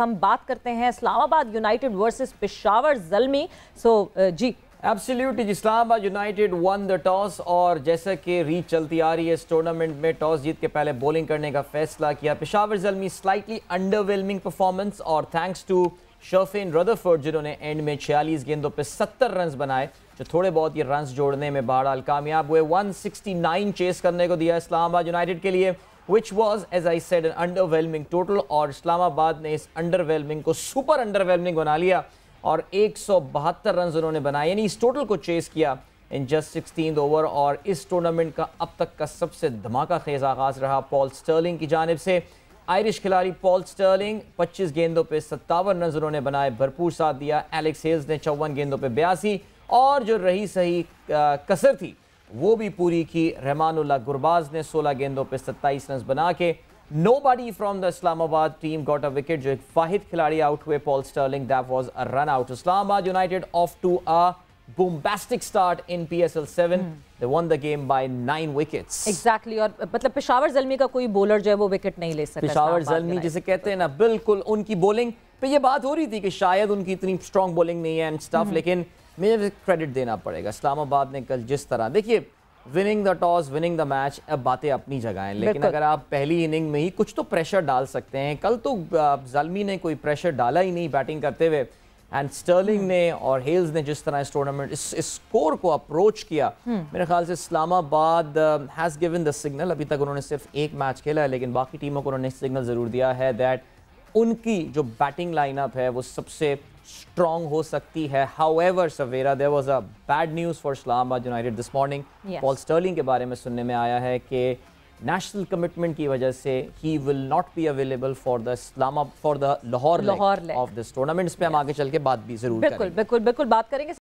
हम बात करते हैं Islamabad United versus Peshawar Zalmi so uh, जी absolute Islamabad United won the toss और जैसा कि रीच चलती आ रही है इस टूर्नामेंट में टॉस जीत के पहले बॉलिंग करने का फैसला किया Peshawar Zalmi slightly underwhelming performance और थैंक्स टू शर्फिन रदरफोर्ड जिन्होंने एंड में 46 गेंदों पे 70 रन बनाए जो थोड़े बहुत ये रन जोड़ने में बहरहाल कामयाब हुए 169 चेस करने को दिया इस्लामाबाद यूनाइटेड के लिए which was as I said, an underwhelming total और इस्लामाबाद ने इस underwhelming को super underwhelming बना लिया और एक रन उन्होंने बनाए यानी इस टोटल को चेस किया इन जस्ट सिक्सटीन ओवर और इस टूर्नामेंट का अब तक का सबसे धमाका खेज आगाज़ रहा पॉल स्टर्लिंग की जानब से आयरिश खिलाड़ी पॉल स्टर्लिंग 25 गेंदों पे सत्तावन रन उन्होंने बनाए भरपूर साथ दिया एलेक्स हेल्स ने चौवन गेंदों पे बयासी और जो रही सही कसर थी वो भी पूरी की रहमानुल्ला गुरबाज ने 16 गेंदों पर 27 रन बना के nobody from the Islamabad team got a wicket जो एक वाहिद खिलाड़ी आउट हुए Paul Stirling that was a run out Islamabad United off to a start in P S L seven They won the game by nine wickets. Exactly. और मतलब पिशावर जलमी का कोई bowler जो है वो विकेट नहीं ले सकता पिशावर जलमी जिसे कहते हैं ना बिल्कुल उनकी बॉलिंग पे ये बात हो रही थी कि शायद उनकी इतनी स्ट्रॉन्ग बॉलिंग नहीं है एंड स्टफ hmm. लेकिन मुझे क्रेडिट देना पड़ेगा इस्लामाबाद ने कल जिस तरह देखिए winning the toss winning the match अब बातें अपनी जगह हैं लेकिन अगर आप पहली इनिंग में ही कुछ तो प्रेशर डाल सकते हैं कल तो जलमी ने कोई प्रेशर डाला ही नहीं बैटिंग करते हुए एंड स्टर्लिंग ने और हेल्स ने जिस तरह इस टूर्नामेंट इस, इस स्कोर को अप्रोच किया हम्म। मेरे ख्याल से Islamabad has given the signal अभी तक उन्होंने सिर्फ एक मैच खेला है लेकिन बाकी टीमों को उन्होंने सिग्नल ज़रूर दिया है दैट उनकी जो बैटिंग लाइनअप है वो सबसे strong हो सकती है However, Savera, there was a bad news for Islamabad United this morning. Yes. Paul Sterling के बारे में सुनने में आया है कि नेशनल कमिटमेंट की वजह से ही will not be available for the इस्लामा for the Lahore of this tournament पे हम आगे चल के बात भी जरूर बिल्कुल बिल्कुल बिल्कुल बात करेंगे